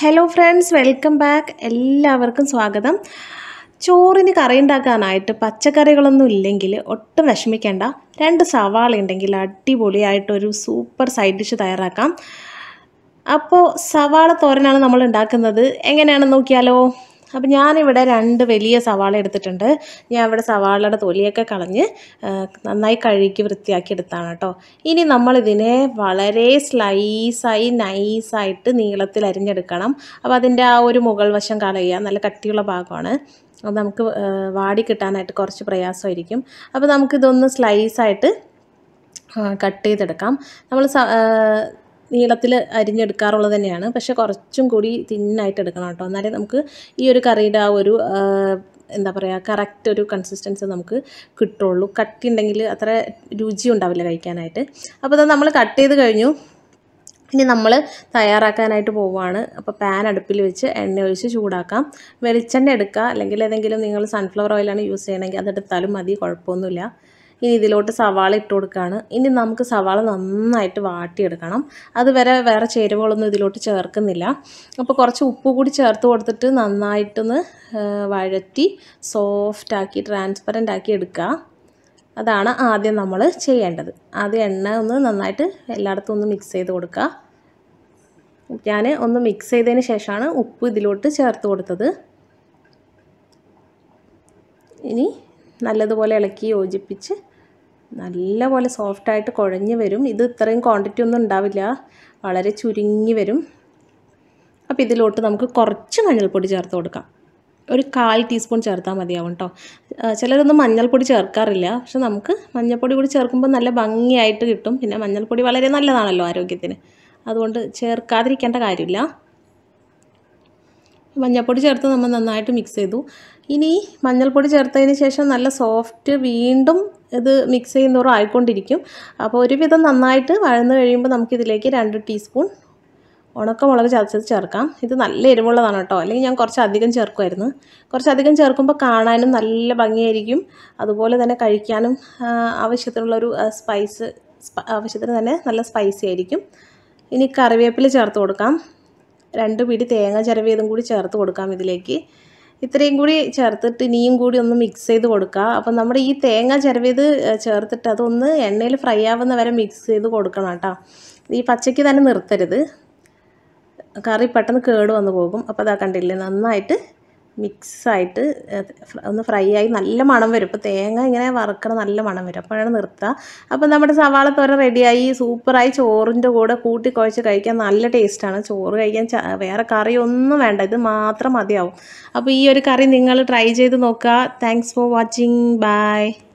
hello friends welcome back എല്ലാവർക്കും സ്വാഗതം ചോറിന് കറി ഉണ്ടാക്കാനായിട്ട് പച്ചക്കറികളൊന്നും ഇല്ലെങ്കിൽ ഒട്ടും വിഷമിക്കേണ്ട രണ്ട് സവാള ഉണ്ടെങ്കിൽ അടിപൊളിയായിട്ടൊരു സൂപ്പർ സൈഡ് ഡിഷ് തയ്യാറാക്കാം അപ്പോൾ സവാള തോരനാണ് നമ്മൾ ഉണ്ടാക്കുന്നത് എങ്ങനെയാണെന്ന് നോക്കിയാലോ അപ്പം ഞാനിവിടെ രണ്ട് വലിയ സവാള എടുത്തിട്ടുണ്ട് ഞാൻ ഇവിടെ സവാളയുടെ തൊലിയൊക്കെ കളഞ്ഞ് നന്നായി കഴുകി വൃത്തിയാക്കി എടുത്താണ് കേട്ടോ ഇനി നമ്മളിതിനെ വളരെ സ്ലൈസായി നൈസായിട്ട് നീളത്തിൽ അരിഞ്ഞെടുക്കണം അപ്പോൾ അതിൻ്റെ ആ ഒരു മുകൾ വശം കളയുക നല്ല കട്ടിയുള്ള ഭാഗമാണ് അത് നമുക്ക് വാടി കിട്ടാനായിട്ട് കുറച്ച് പ്രയാസമായിരിക്കും അപ്പോൾ നമുക്കിതൊന്ന് സ്ലൈസായിട്ട് കട്ട് ചെയ്തെടുക്കാം നമ്മൾ നീളത്തിൽ അരിഞ്ഞെടുക്കാറുള്ളത് തന്നെയാണ് പക്ഷെ കുറച്ചും കൂടി തിന്നായിട്ട് എടുക്കണം കേട്ടോ എന്നാലേ നമുക്ക് ഈ ഒരു കറിയുടെ ആ ഒരു എന്താ പറയുക കറക്റ്റ് ഒരു കൺസിസ്റ്റൻസി നമുക്ക് കിട്ടുള്ളൂ ഉണ്ടെങ്കിൽ അത്ര രുചി ഉണ്ടാവില്ല കഴിക്കാനായിട്ട് അപ്പോൾ അത് നമ്മൾ കട്ട് ചെയ്ത് കഴിഞ്ഞു ഇനി നമ്മൾ തയ്യാറാക്കാനായിട്ട് പോവുകയാണ് അപ്പോൾ പാൻ അടുപ്പിൽ വെച്ച് എണ്ണ ഒഴിച്ച് ചൂടാക്കാം വെളിച്ചെണ്ണ എടുക്കുക അല്ലെങ്കിൽ ഏതെങ്കിലും നിങ്ങൾ സൺഫ്ലവർ ഓയിലാണ് യൂസ് ചെയ്യണമെങ്കിൽ അതെടുത്താലും മതി കുഴപ്പമൊന്നുമില്ല ഇനി ഇതിലോട്ട് സവാള ഇട്ട് കൊടുക്കുകയാണ് ഇനി നമുക്ക് സവാള നന്നായിട്ട് വാട്ടിയെടുക്കണം അത് വരെ വേറെ ചേരുവകളൊന്നും ഇതിലോട്ട് ചേർക്കുന്നില്ല അപ്പോൾ കുറച്ച് ഉപ്പ് കൂടി ചേർത്ത് കൊടുത്തിട്ട് നന്നായിട്ടൊന്ന് വഴറ്റി സോഫ്റ്റാക്കി ട്രാൻസ്പെറൻ്റ് ആക്കി എടുക്കുക അതാണ് ആദ്യം നമ്മൾ ചെയ്യേണ്ടത് ആദ്യം എണ്ണ ഒന്ന് നന്നായിട്ട് എല്ലായിടത്തും ഒന്ന് മിക്സ് ചെയ്ത് കൊടുക്കുക ഞാൻ ഒന്ന് മിക്സ് ചെയ്തതിന് ശേഷമാണ് ഉപ്പ് ഇതിലോട്ട് ചേർത്ത് കൊടുത്തത് ഇനി നല്ലതുപോലെ ഇളക്കി യോജിപ്പിച്ച് നല്ലപോലെ സോഫ്റ്റായിട്ട് കുഴഞ്ഞ് വരും ഇത് ഇത്രയും ക്വാണ്ടിറ്റി ഒന്നും ഉണ്ടാവില്ല വളരെ ചുരുങ്ങി വരും അപ്പോൾ ഇതിലോട്ട് നമുക്ക് കുറച്ച് മഞ്ഞൾപ്പൊടി ചേർത്ത് കൊടുക്കാം ഒരു കാൽ ടീസ്പൂൺ ചേർത്താൽ മതിയാവും കേട്ടോ ചിലരൊന്നും മഞ്ഞൾപ്പൊടി ചേർക്കാറില്ല പക്ഷെ നമുക്ക് മഞ്ഞൾപ്പൊടി കൂടി ചേർക്കുമ്പോൾ നല്ല ഭംഗിയായിട്ട് കിട്ടും പിന്നെ മഞ്ഞൾപ്പൊടി വളരെ നല്ലതാണല്ലോ ആരോഗ്യത്തിന് അതുകൊണ്ട് ചേർക്കാതിരിക്കേണ്ട കാര്യമില്ല മഞ്ഞൾപ്പൊടി ചേർത്ത് നമ്മൾ നന്നായിട്ട് മിക്സ് ചെയ്തു ഇനി മഞ്ഞൾപ്പൊടി ചേർത്തതിന് ശേഷം നല്ല സോഫ്റ്റ് വീണ്ടും ഇത് മിക്സ് ചെയ്യുന്നതോറും ആയിക്കൊണ്ടിരിക്കും അപ്പോൾ ഒരുവിധം നന്നായിട്ട് വഴന്ന് കഴിയുമ്പോൾ നമുക്കിതിലേക്ക് രണ്ട് ടീസ്പൂൺ ഉണക്കമുളക് ചതച്ചത് ചേർക്കാം ഇത് നല്ല എരിവുള്ളതാണ് കേട്ടോ അല്ലെങ്കിൽ ഞാൻ കുറച്ച് അധികം ചേർക്കുമായിരുന്നു കുറച്ചധികം ചേർക്കുമ്പോൾ കാണാനും നല്ല ഭംഗിയായിരിക്കും അതുപോലെ തന്നെ കഴിക്കാനും ആവശ്യത്തിനുള്ളൊരു സ്പൈസ് ആവശ്യത്തിന് തന്നെ നല്ല സ്പൈസി ആയിരിക്കും ഇനി കറിവേപ്പില ചേർത്ത് കൊടുക്കാം രണ്ട് പിടി തേങ്ങ ചിരവിയതും കൂടി ചേർത്ത് കൊടുക്കാം ഇതിലേക്ക് ഇത്രയും കൂടി ചേർത്തിട്ട് ഇനിയും കൂടി ഒന്ന് മിക്സ് ചെയ്ത് കൊടുക്കുക അപ്പം നമ്മുടെ ഈ തേങ്ങ ചിരവിയത് ചേർത്തിട്ട് അതൊന്ന് എണ്ണയിൽ ഫ്രൈ ആവുന്ന വരെ മിക്സ് ചെയ്ത് കൊടുക്കണം കേട്ടോ ഈ പച്ചയ്ക്ക് തന്നെ നിർത്തരുത് കറി പെട്ടെന്ന് കേട് വന്ന് പോകും അപ്പോൾ അതാ കണ്ടില്ലേ നന്നായിട്ട് മിക്സായിട്ട് ഒന്ന് ഫ്രൈ ആയി നല്ല മണം വരും ഇപ്പോൾ തേങ്ങ ഇങ്ങനെ വറുക്കണ നല്ല മണം വരും അപ്പോഴാണ് നിർത്തുക അപ്പോൾ നമ്മുടെ സവാള തോര റെഡിയായി സൂപ്പറായി ചോറിൻ്റെ കൂടെ കൂട്ടി കുഴച്ച് കഴിക്കാൻ നല്ല ടേസ്റ്റാണ് ചോറ് കഴിക്കാൻ വേറെ കറി ഒന്നും വേണ്ട ഇത് മാത്രം മതിയാവും അപ്പോൾ ഈ ഒരു കറി നിങ്ങൾ ട്രൈ ചെയ്ത് നോക്കുക താങ്ക്സ് ഫോർ വാച്ചിങ് ബൈ